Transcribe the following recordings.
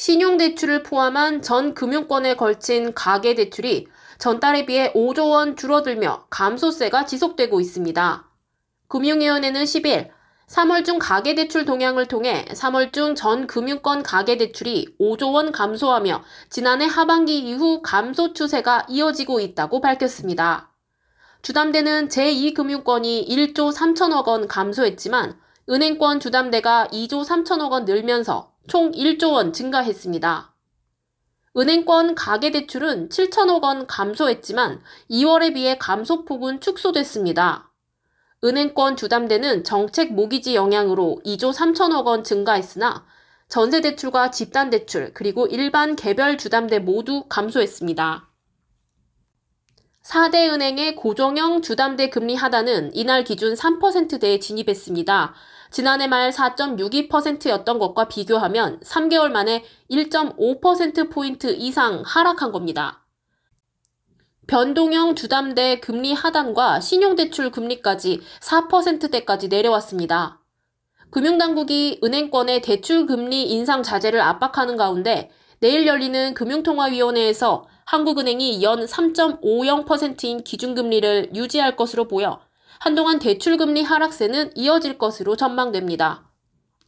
신용대출을 포함한 전 금융권에 걸친 가계대출이 전달에 비해 5조 원 줄어들며 감소세가 지속되고 있습니다. 금융위원회는 10일 3월 중 가계대출 동향을 통해 3월 중 전 금융권 가계대출이 5조 원 감소하며 지난해 하반기 이후 감소 추세가 이어지고 있다고 밝혔습니다. 주담대는 제2금융권이 1조 3천억 원 감소했지만 은행권 주담대가 2조 3천억 원 늘면서 총 1조 원 증가했습니다. 은행권 가계대출은 7천억 원 감소했지만 2월에 비해 감소폭은 축소됐습니다. 은행권 주담대는 정책 모기지 영향으로 2조 3천억 원 증가했으나 전세대출과 집단대출 그리고 일반 개별 주담대 모두 감소했습니다. 4대 은행의 고정형 주담대 금리 하단은 이날 기준 3%대에 진입했습니다. 지난해 말 4.62%였던 것과 비교하면 3개월 만에 1.5%포인트 이상 하락한 겁니다. 변동형 주담대 금리 하단과 신용대출 금리까지 4%대까지 내려왔습니다. 금융당국이 은행권의 대출 금리 인상 자제를 압박하는 가운데 내일 열리는 금융통화위원회에서 한국은행이 연 3.50%인 기준금리를 유지할 것으로 보여 한동안 대출금리 하락세는 이어질 것으로 전망됩니다.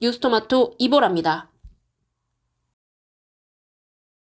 뉴스토마토 이보라입니다.